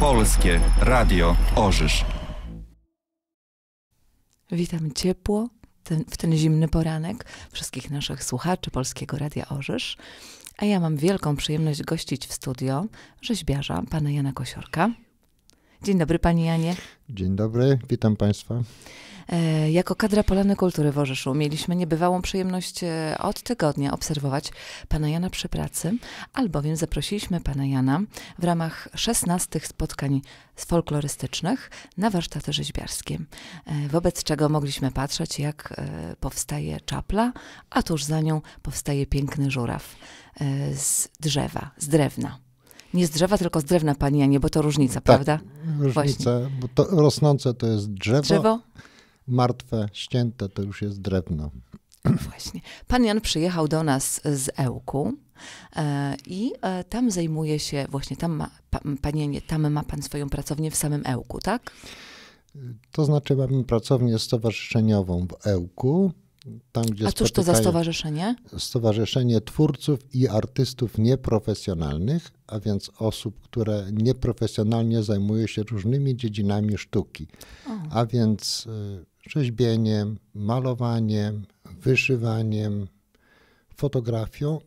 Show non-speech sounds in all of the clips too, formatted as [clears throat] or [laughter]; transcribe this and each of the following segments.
Polskie Radio Orzysz. Witam ciepło ten, w ten zimny poranek wszystkich naszych słuchaczy Polskiego Radia Orzysz. A ja mam wielką przyjemność gościć w studio rzeźbiarza, pana Jana Kosiorka. Dzień dobry, Pani Janie. Dzień dobry, witam Państwa. E, jako kadra Polany Kultury w Orzeszu mieliśmy niebywałą przyjemność e, od tygodnia obserwować pana Jana przy pracy, albowiem zaprosiliśmy pana Jana w ramach 16 spotkań folklorystycznych na warsztaty rzeźbiarskie, e, wobec czego mogliśmy patrzeć, jak powstaje czapla, a tuż za nią powstaje piękny żuraw z drzewa, z drewna nie z drzewa, tylko z drewna panianie, bo to różnica, tak, prawda? Różnica, Właśnie. bo to rosnące to jest drzewo, drzewo, martwe, ścięte to już jest drewno. Właśnie. Pan Jan przyjechał do nas z Ełku e, i e, tam zajmuje się, właśnie tam ma, panie, tam ma pan swoją pracownię w samym Ełku, tak? To znaczy mamy pracownię stowarzyszeniową w Ełku, tam, gdzie A cóż to za stowarzyszenie? Stowarzyszenie Twórców i Artystów Nieprofesjonalnych, a więc osób, które nieprofesjonalnie zajmują się różnymi dziedzinami sztuki. O. A więc y, rzeźbieniem, malowaniem, wyszywaniem, fotografią.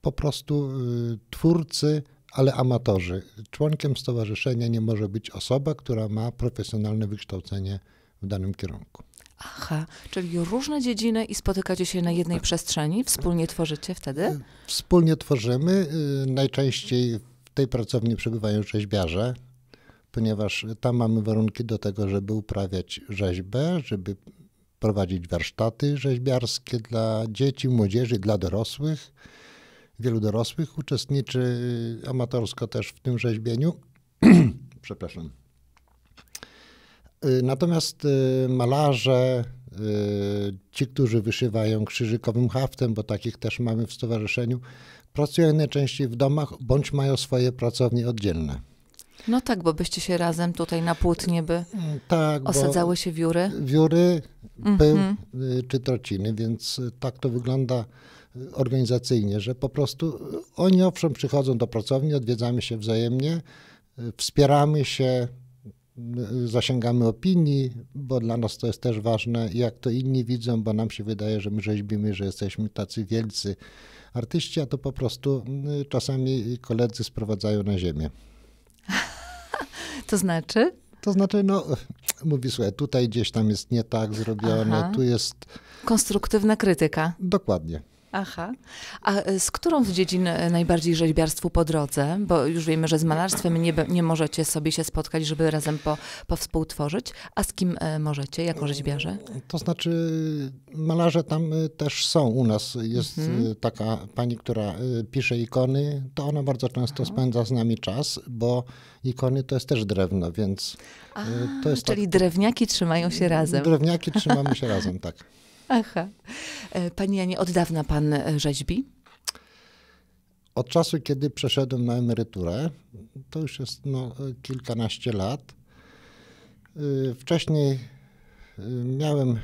Po prostu y, twórcy, ale amatorzy. Członkiem stowarzyszenia nie może być osoba, która ma profesjonalne wykształcenie w danym kierunku. Aha, czyli różne dziedziny i spotykacie się na jednej przestrzeni, wspólnie tworzycie wtedy? E, wspólnie tworzymy. E, najczęściej w tej pracowni przebywają rzeźbiarze, ponieważ tam mamy warunki do tego, żeby uprawiać rzeźbę, żeby prowadzić warsztaty rzeźbiarskie dla dzieci, młodzieży, dla dorosłych. Wielu dorosłych uczestniczy amatorsko też w tym rzeźbieniu. [clears throat] Przepraszam. Y, natomiast y, malarze, y, ci, którzy wyszywają krzyżykowym haftem, bo takich też mamy w stowarzyszeniu, pracują najczęściej w domach bądź mają swoje pracownie oddzielne. No tak, bo byście się razem tutaj na płótnie by mm, tak, osadzały się wióry. Wióry, pył mm -hmm. czy trociny, więc tak to wygląda organizacyjnie, że po prostu oni owszem przychodzą do pracowni, odwiedzamy się wzajemnie, wspieramy się, zasięgamy opinii, bo dla nas to jest też ważne, jak to inni widzą, bo nam się wydaje, że my rzeźbimy, że jesteśmy tacy wielcy artyści, a to po prostu y, czasami koledzy sprowadzają na ziemię. [laughs] To znaczy? To znaczy, no, mówi, słuchaj, tutaj gdzieś tam jest nie tak zrobione, Aha. tu jest... Konstruktywna krytyka. Dokładnie. Aha. A e, z którą z dziedzin e, najbardziej rzeźbiarstwu po drodze? Bo już wiemy, że z malarstwem nie, nie możecie sobie się spotkać, żeby razem po, powspółtworzyć. A z kim e, możecie, jako rzeźbiarze? To znaczy, malarze tam też są u nas. Jest mhm. taka pani, która pisze ikony. To ona bardzo często Aha. spędza z nami czas, bo ikony to jest też drewno, więc A, to jest. Czyli tak... drewniaki trzymają się razem. Drewniaki trzymamy się razem, tak. Aha. E, Pani Janie, od dawna pan e, rzeźbi? Od czasu, kiedy przeszedłem na emeryturę, to już jest no, kilkanaście lat. E, wcześniej miałem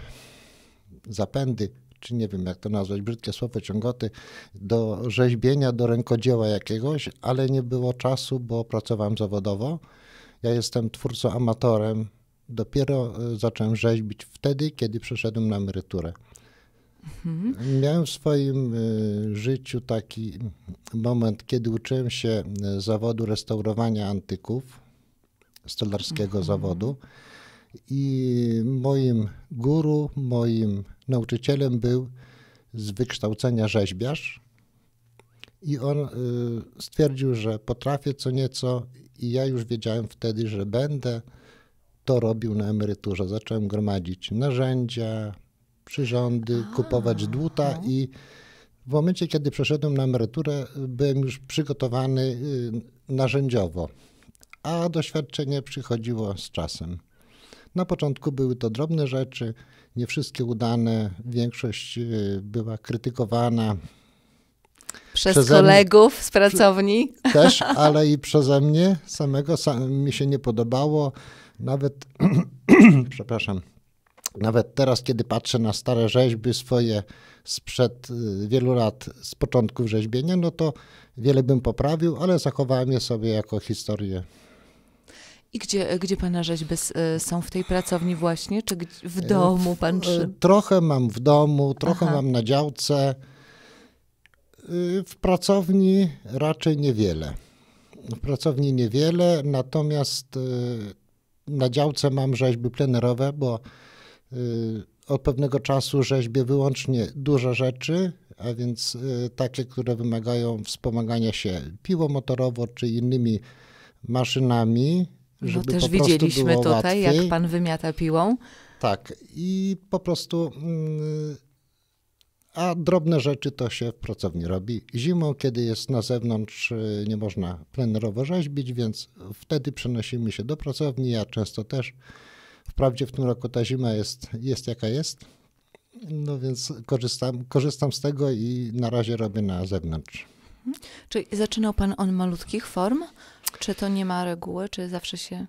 zapędy, czy nie wiem jak to nazwać, brzydkie słowo ciągoty, do rzeźbienia, do rękodzieła jakiegoś, ale nie było czasu, bo pracowałem zawodowo. Ja jestem twórcą amatorem, Dopiero y, zacząłem rzeźbić wtedy, kiedy przeszedłem na emeryturę. Mhm. Miałem w swoim y, życiu taki moment, kiedy uczyłem się y, zawodu restaurowania antyków, stolarskiego mhm. zawodu. I moim guru, moim nauczycielem był z wykształcenia rzeźbiarz. I on stwierdził, że potrafię co nieco, i ja już wiedziałem wtedy, że będę to robił na emeryturze. Zacząłem gromadzić narzędzia, przyrządy, A, kupować dłuta i w momencie, kiedy przeszedłem na emeryturę, byłem już przygotowany y, narzędziowo, a doświadczenie przychodziło z czasem. Na początku były to drobne rzeczy, nie wszystkie udane, większość y, była krytykowana. Przez kolegów mnie, z pracowni? Też, [laughs] ale i przeze mnie samego. Sam, mi się nie podobało. Nawet, [clears throat] przepraszam, nawet teraz, kiedy patrzę na stare rzeźby swoje sprzed y, wielu lat, z początków rzeźbienia, no to wiele bym poprawił, ale zachowałem je sobie jako historię. I gdzie, gdzie pana rzeźby y, są w tej pracowni właśnie, czy w y, domu pan czy? Trochę mam w domu, trochę Aha. mam na działce. W pracowni raczej niewiele. W pracowni niewiele, natomiast na działce mam rzeźby plenerowe, bo y, od pewnego czasu rzeźbię wyłącznie duże rzeczy, a więc y, takie, które wymagają wspomagania się piłą motorowo czy innymi maszynami. No żeby no też po widzieliśmy tutaj, łatwiej. jak pan wymiata piłą. Tak, i po prostu mm, a drobne rzeczy to się w pracowni robi. Zimą, kiedy jest na zewnątrz, y, nie można plenerowo rzeźbić, więc wtedy przenosimy się do pracowni. Ja często też. Wprawdzie w tym roku ta zima jest, jest jaka jest, no więc korzystam, korzystam z tego i na razie robię na zewnątrz. Mhm. Czy zaczynał pan on malutkich form? Czy to nie ma reguły, czy zawsze się.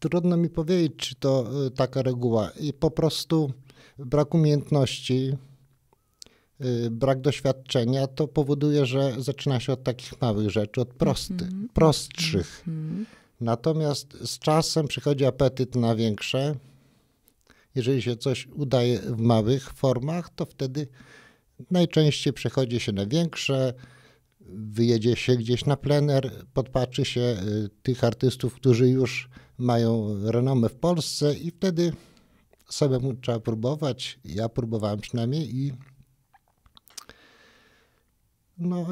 Trudno mi powiedzieć, czy to y, taka reguła. I po prostu brak umiejętności, Y, brak doświadczenia, to powoduje, że zaczyna się od takich małych rzeczy, od prostych, mm -hmm. prostszych. Mm -hmm. Natomiast z czasem przychodzi apetyt na większe. Jeżeli się coś udaje w małych formach, to wtedy najczęściej przechodzi się na większe, wyjedzie się gdzieś na plener, podpatrzy się y, tych artystów, którzy już mają renomę w Polsce i wtedy sobie trzeba próbować. Ja próbowałem przynajmniej i no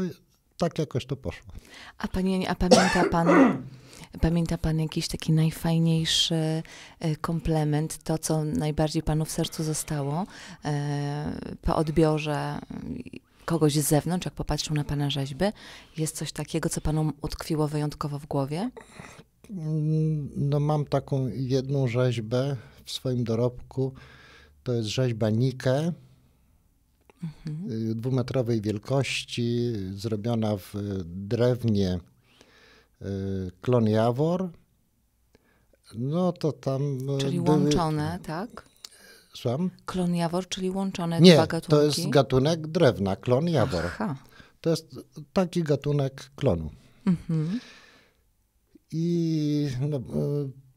tak jakoś to poszło. A, panie, a pamięta pan... [clears throat] Pamięta Pan jakiś taki najfajniejszy e, komplement, to co najbardziej Panu w sercu zostało e, po odbiorze kogoś z zewnątrz, jak popatrzył na Pana rzeźby? Jest coś takiego, co Panu utkwiło wyjątkowo w głowie? Mm, no mam taką jedną rzeźbę w swoim dorobku. To jest rzeźba Nike Mhm. dwumetrowej wielkości, zrobiona w drewnie e, klon Jawor. No to tam. E, czyli były... łączone, tak? Słucham? Klon Jawor, czyli łączone Nie, dwa gatunki. To jest gatunek drewna, klon Jawor. Aha. To jest taki gatunek klonu. Mhm. I no, e,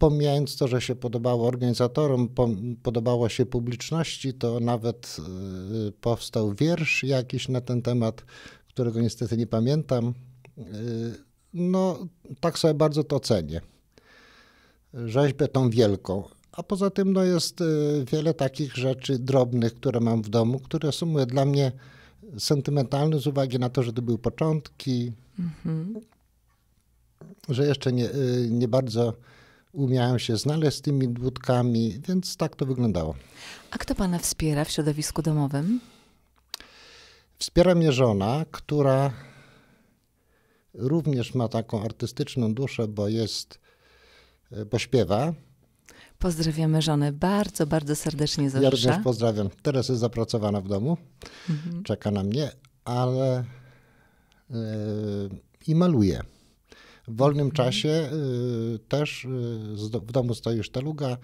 pomijając to, że się podobało organizatorom, podobało się publiczności, to nawet y, powstał wiersz jakiś na ten temat, którego niestety nie pamiętam. Y, no, tak sobie bardzo to cenię. Rzeźbę tą wielką. A poza tym no, jest y, wiele takich rzeczy drobnych, które mam w domu, które są dla mnie sentymentalne z uwagi na to, że to były początki, mm -hmm. że jeszcze nie, nie bardzo umiałem się znaleźć z tymi dwutkami, więc tak to wyglądało. A kto pana wspiera w środowisku domowym? Wspiera mnie żona, która również ma taką artystyczną duszę, bo jest, e, bo śpiewa. Pozdrawiamy żonę bardzo, bardzo serdecznie za Ja również pozdrawiam. Teraz jest zapracowana w domu, mhm. czeka na mnie, ale yy, i maluje. W wolnym mhm. czasie y, też y, w domu stoi już teluga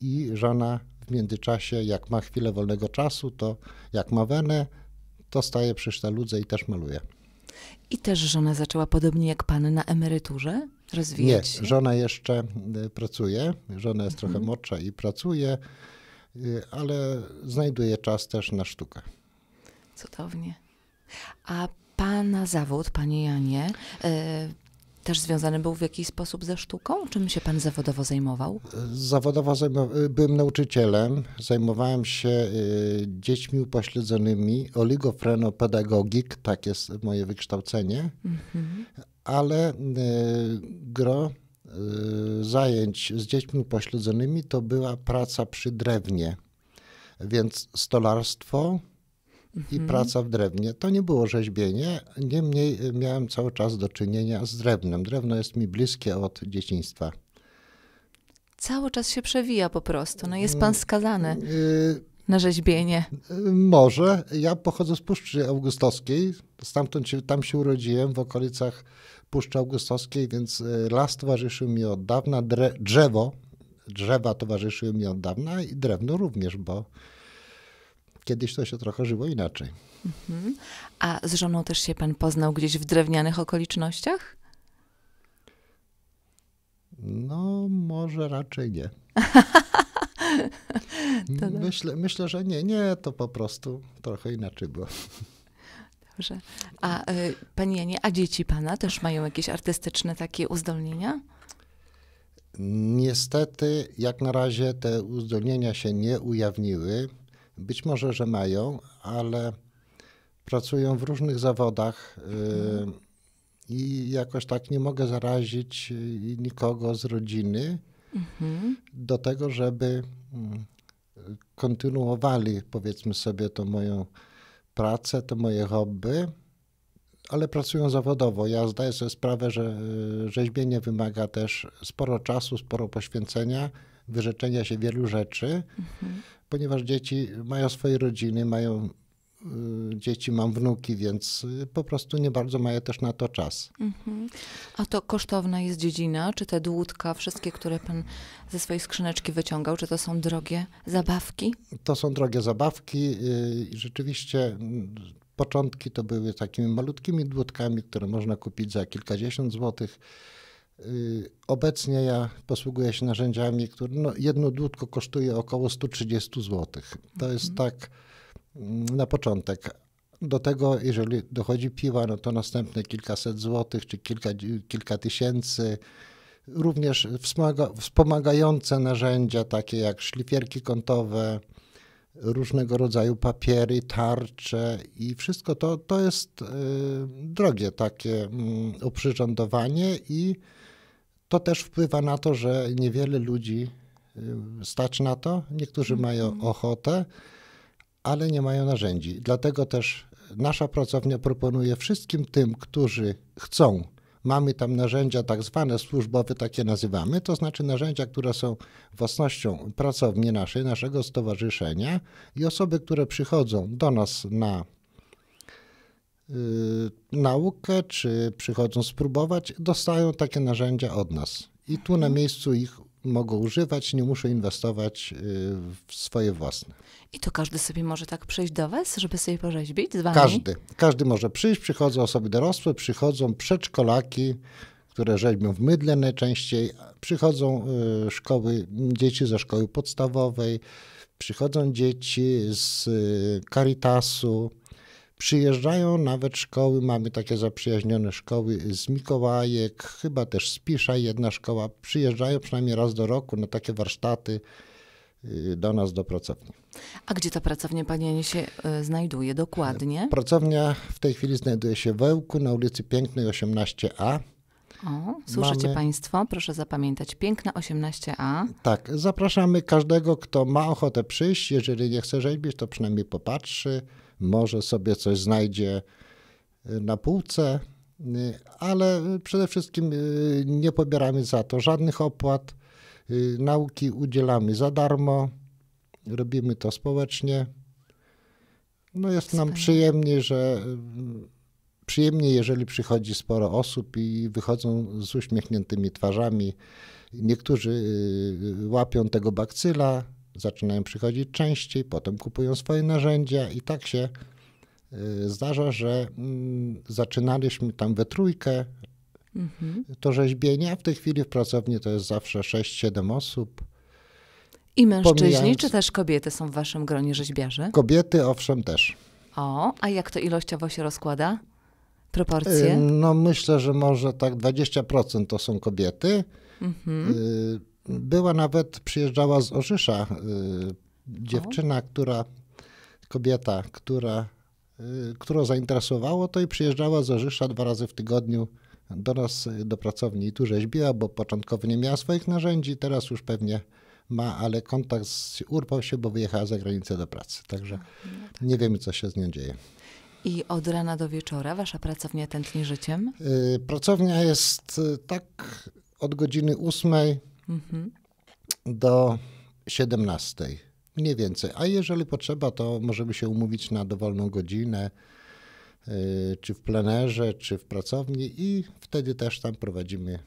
i żona w międzyczasie, jak ma chwilę wolnego czasu, to jak ma wenę, to staje przy sztaludze i też maluje. I też żona zaczęła podobnie jak pan na emeryturze rozwijać się? Nie, żona jeszcze y, pracuje, żona jest mhm. trochę młodsza i pracuje, ale znajduje czas też na sztukę. Cudownie. A pana zawód, panie Janie, też związany był w jakiś sposób ze sztuką? Czym się pan zawodowo zajmował? Zawodowo byłem nauczycielem. Zajmowałem się y, dziećmi upośledzonymi, oligofrenopedagogik, tak jest moje wykształcenie, mhm. ale y, gro y, zajęć z dziećmi upośledzonymi to była praca przy drewnie, więc stolarstwo, i mhm. praca w drewnie. To nie było rzeźbienie, niemniej miałem cały czas do czynienia z drewnem. Drewno jest mi bliskie od dzieciństwa. Cały czas się przewija po prostu. No jest pan mm, skazany yy, na rzeźbienie. Y, może. Ja pochodzę z Puszczy Augustowskiej. Stamtąd się, tam się urodziłem, w okolicach Puszczy Augustowskiej, więc y, las towarzyszył mi od dawna, drzewo, drzewa towarzyszyły mi od dawna i drewno również, bo kiedyś to się trochę żyło inaczej. Mhm. A z żoną też się pan poznał gdzieś w drewnianych okolicznościach? No, może raczej nie. [laughs] myślę, myślę, że nie. Nie, to po prostu trochę inaczej było. Dobrze. A y, pani Janie, a dzieci pana też mają jakieś artystyczne takie uzdolnienia? Niestety, jak na razie te uzdolnienia się nie ujawniły. Być może, że mają, ale pracują w różnych zawodach y, i jakoś tak nie mogę zarazić y, nikogo z rodziny do tego, żeby mm, kontynuowali, powiedzmy sobie, to moją pracę, to moje hobby, ale pracują zawodowo. Ja zdaję sobie sprawę, że y, rzeźbienie wymaga też sporo czasu, sporo poświęcenia, wyrzeczenia się wielu rzeczy. Mhm ponieważ dzieci mają swoje rodziny, mają y, dzieci, mam wnuki, więc y, po prostu nie bardzo mają też na to czas. Mhm. A to kosztowna jest dziedzina? Czy te dłutka, wszystkie, które pan ze swojej skrzyneczki wyciągał, czy to są drogie zabawki? To są drogie zabawki y, i rzeczywiście mm, początki to były takimi malutkimi dłutkami, które można kupić za kilkadziesiąt złotych. Y, obecnie ja posługuję się narzędziami, które no, jedno dłutko kosztuje około 130 zł. To jest mhm. tak mm, na początek. Do tego, jeżeli dochodzi piwa, no to następne kilkaset złotych czy kilka, kilka tysięcy. Również wspomaga, wspomagające narzędzia, takie jak szlifierki kątowe, różnego rodzaju papiery, tarcze i wszystko to, to jest y, drogie takie oprzyrządowanie mm, i to też wpływa na to, że niewiele ludzi y, stać na to. Niektórzy mm -hmm. mają mhm. ochotę, ale nie mają narzędzi. Dlatego też nasza pracownia proponuje wszystkim tym, którzy chcą Mamy tam narzędzia tak zwane służbowe, takie nazywamy, to znaczy narzędzia, które są własnością pracowni naszej, naszego stowarzyszenia i osoby, które przychodzą do nas na y, naukę, czy przychodzą spróbować, dostają takie narzędzia od nas. I tu na mhm. miejscu ich mogą używać, nie muszą inwestować y, w swoje własne. I to każdy sobie może tak przyjść do was, żeby sobie porzeźbić z wami? Każdy. Każdy może przyjść. Przychodzą osoby dorosłe, przychodzą przedszkolaki, które rzeźbią w mydle najczęściej. Przychodzą y, szkoły, dzieci ze szkoły podstawowej, przychodzą dzieci z y, Caritasu, Przyjeżdżają nawet szkoły, mamy takie zaprzyjaźnione szkoły z Mikołajek, chyba też z Pisza jedna szkoła. Przyjeżdżają przynajmniej raz do roku na takie warsztaty y, do nas, do pracowni. A gdzie ta pracownia Pani się y, znajduje dokładnie? Pracownia w tej chwili znajduje się w Wełku na ulicy Pięknej 18A. O, słyszycie mamy... Państwo, proszę zapamiętać, piękna 18A. Tak, zapraszamy każdego, kto ma ochotę przyjść. Jeżeli nie chce rzeźbić, to przynajmniej popatrzy może sobie coś znajdzie y, na półce, y, ale przede wszystkim y, nie pobieramy za to żadnych opłat. Nauki udzielamy za darmo, robimy to społecznie. No jest nam przyjemnie, że przyjemnie, jeżeli przychodzi sporo osób i wychodzą z uśmiechniętymi twarzami. Niektórzy łapią tego bakcyla, zaczynają przychodzić częściej, potem kupują swoje narzędzia i tak się y, zdarza, że mm, zaczynaliśmy tam we trójkę mhm. to rzeźbienie, a w tej chwili w pracowni to jest zawsze 6-7 osób. I mężczyźni, Pomijając... czy też kobiety są w waszym gronie rzeźbiarzy? Kobiety owszem też. O, a jak to ilościowo się rozkłada? Proporcje? Y, no myślę, że może tak 20% to są kobiety. Mhm. Y była nawet, przyjeżdżała z Orzysza y, dziewczyna, o. która, kobieta, która, y, którą zainteresowało to i przyjeżdżała z Orzysza dwa razy w tygodniu do nas, y, do pracowni i tu rzeźbiła, bo początkowo nie miała swoich narzędzi, teraz już pewnie ma, ale kontakt z urwał się, bo wyjechała za granicę do pracy. Także no tak. nie wiemy, co się z nią dzieje. I od rana do wieczora wasza pracownia tętni życiem? Y, pracownia jest y, tak od godziny ósmej do 17. Mniej więcej. A jeżeli potrzeba, to możemy się umówić na dowolną godzinę, y, czy w plenerze, czy w pracowni, i wtedy też tam prowadzimy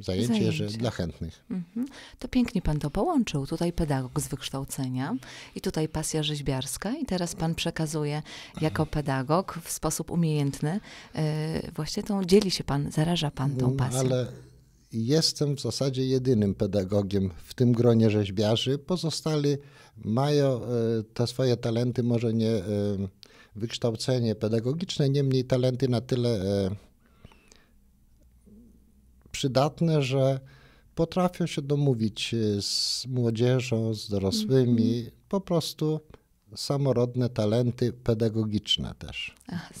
zajęcie, zajęcie. dla chętnych. Mhm. To pięknie pan to połączył. Tutaj pedagog z wykształcenia i tutaj pasja rzeźbiarska i teraz pan przekazuje jako pedagog w sposób umiejętny. Yy, właśnie tą dzieli się pan, zaraża pan tą mm, pasją. Ale jestem w zasadzie jedynym pedagogiem w tym gronie rzeźbiarzy. Pozostali mają e, te swoje talenty, może nie e, wykształcenie pedagogiczne, niemniej talenty na tyle e, przydatne, że potrafią się domówić z młodzieżą, z dorosłymi, mhm. po prostu samorodne talenty pedagogiczne też. Ach,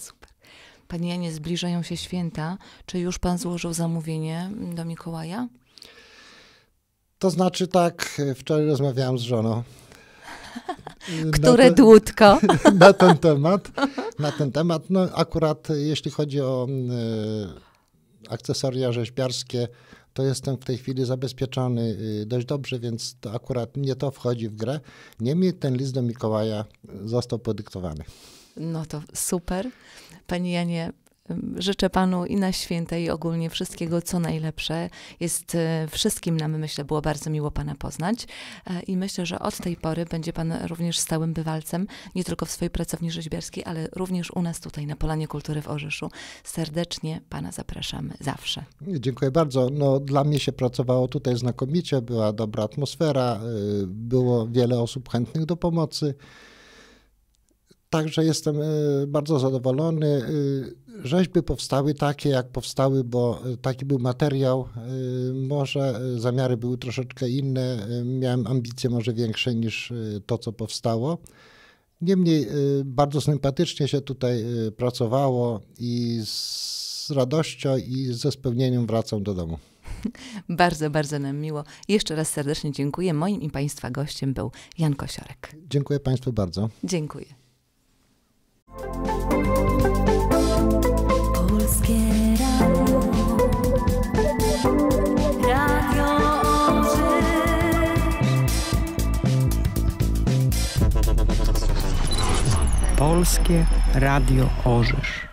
Panie, Janie, zbliżają się święta. Czy już Pan złożył zamówienie do Mikołaja? To znaczy tak, wczoraj rozmawiałam z żoną. [laughs] Które dłutko? [laughs] Na ten temat. Na ten temat. No, akurat e, jeśli chodzi o y, akcesoria rzeźbiarskie, to jestem w tej chwili zabezpieczony e, dość dobrze, więc to akurat nie to wchodzi w grę. Niemniej ten list do Mikołaja został podyktowany. No to super. Pani Janie, życzę Panu i na Świętej i ogólnie wszystkiego, co najlepsze. Jest e, wszystkim nam, myślę, było bardzo miło Pana poznać e, i myślę, że od tej pory będzie Pan również stałym bywalcem, nie tylko w swojej pracowni rzeźbiarskiej, ale również u nas tutaj na Polanie Kultury w Orzeszu. Serdecznie Pana zapraszamy zawsze. Dziękuję bardzo. No, dla mnie się pracowało tutaj znakomicie, była dobra atmosfera, e, było wiele osób chętnych do pomocy. Także jestem y, bardzo zadowolony. Y, rzeźby powstały takie, jak powstały, bo y, taki był materiał. Może zamiary były troszeczkę inne. Miałem ambicje może większe niż to, co powstało. Niemniej bardzo sympatycznie się tutaj pracowało i z radością i ze spełnieniem wracam do domu. [laughs] Bardzo, bardzo nam miło. Jeszcze raz serdecznie dziękuję. Moim i Państwa gościem był Jan Kosiorek. Dziękuję Państwu bardzo. Dziękuję. Polskie radio. Radio Polskie Radio Orzysz.